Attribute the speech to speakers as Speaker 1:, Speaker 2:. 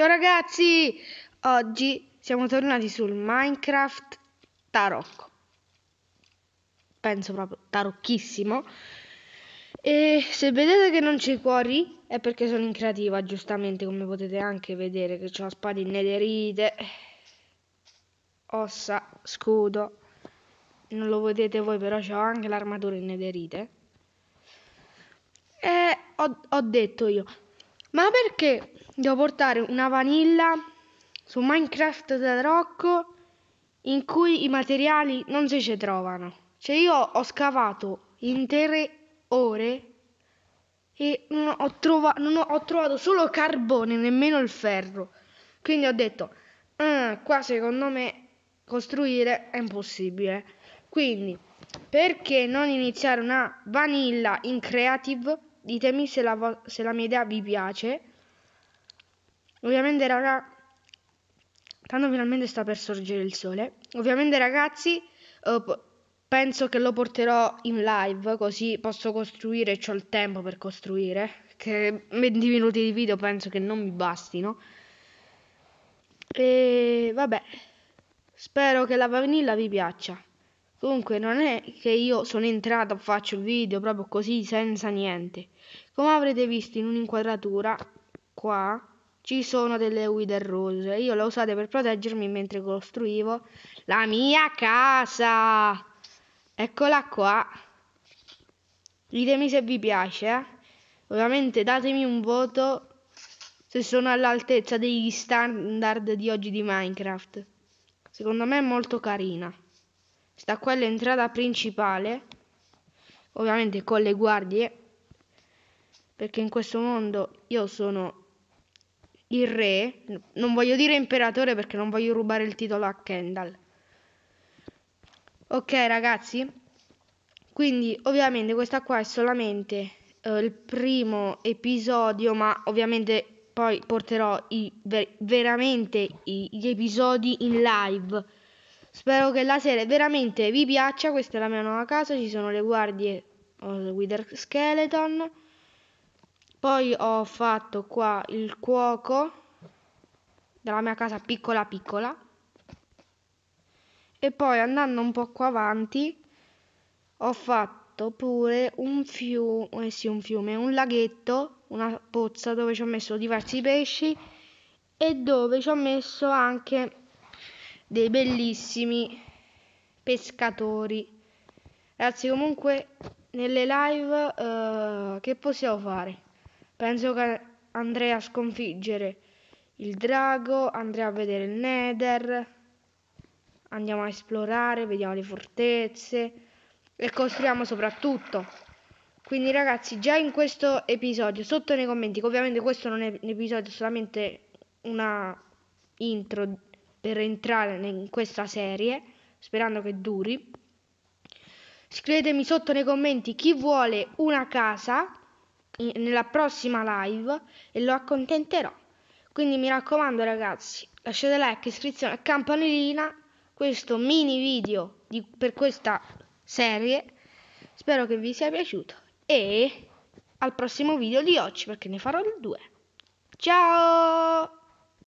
Speaker 1: Ciao ragazzi, oggi siamo tornati sul Minecraft Tarocco. Penso proprio tarocchissimo. E se vedete che non c'è cuori è perché sono in creativa, giustamente come potete anche vedere che ho spade spada ossa, scudo. Non lo vedete voi però ho anche l'armatura in E ho, ho detto io, ma perché devo portare una vanilla su Minecraft da Rocco in cui i materiali non si ci trovano? Cioè io ho scavato intere ore e non ho, trova non ho, ho trovato solo carbone, nemmeno il ferro. Quindi ho detto, ah, qua secondo me costruire è impossibile. Quindi, perché non iniziare una vanilla in creative? ditemi se la, se la mia idea vi piace. Ovviamente, raga, tanto finalmente sta per sorgere il sole. Ovviamente, ragazzi, eh, penso che lo porterò in live, così posso costruire, ho il tempo per costruire, che 20 minuti di video penso che non mi bastino. E vabbè, spero che la vanilla vi piaccia. Comunque non è che io sono entrato e faccio il video proprio così senza niente. Come avrete visto in un'inquadratura qua ci sono delle Wither Rose. Io le ho usate per proteggermi mentre costruivo la mia casa. Eccola qua. Ditemi se vi piace. Eh? Ovviamente datemi un voto se sono all'altezza degli standard di oggi di Minecraft. Secondo me è molto carina sta qua l'entrata principale, ovviamente con le guardie, perché in questo mondo io sono il re, non voglio dire imperatore perché non voglio rubare il titolo a Kendall. Ok ragazzi, quindi ovviamente questa qua è solamente eh, il primo episodio, ma ovviamente poi porterò i, ver veramente i, gli episodi in live Spero che la serie veramente vi piaccia. Questa è la mia nuova casa. Ci sono le guardie oh, Wither Skeleton. Poi ho fatto qua il cuoco della mia casa piccola piccola. E poi andando un po' qua avanti ho fatto pure un fiume, eh sì, un fiume, un laghetto, una pozza dove ci ho messo diversi pesci e dove ci ho messo anche dei bellissimi pescatori. Ragazzi, comunque nelle live uh, che possiamo fare? Penso che andrei a sconfiggere il drago, andrei a vedere il nether, andiamo a esplorare, vediamo le fortezze e costruiamo soprattutto. Quindi ragazzi, già in questo episodio, sotto nei commenti, ovviamente questo non è un episodio, solamente una intro per entrare in questa serie, sperando che duri. Scrivetemi sotto nei commenti chi vuole una casa nella prossima live e lo accontenterò. Quindi mi raccomando ragazzi, lasciate like, iscrizione e campanellina, questo mini video di, per questa serie. Spero che vi sia piaciuto e al prossimo video di oggi perché ne farò il due. Ciao!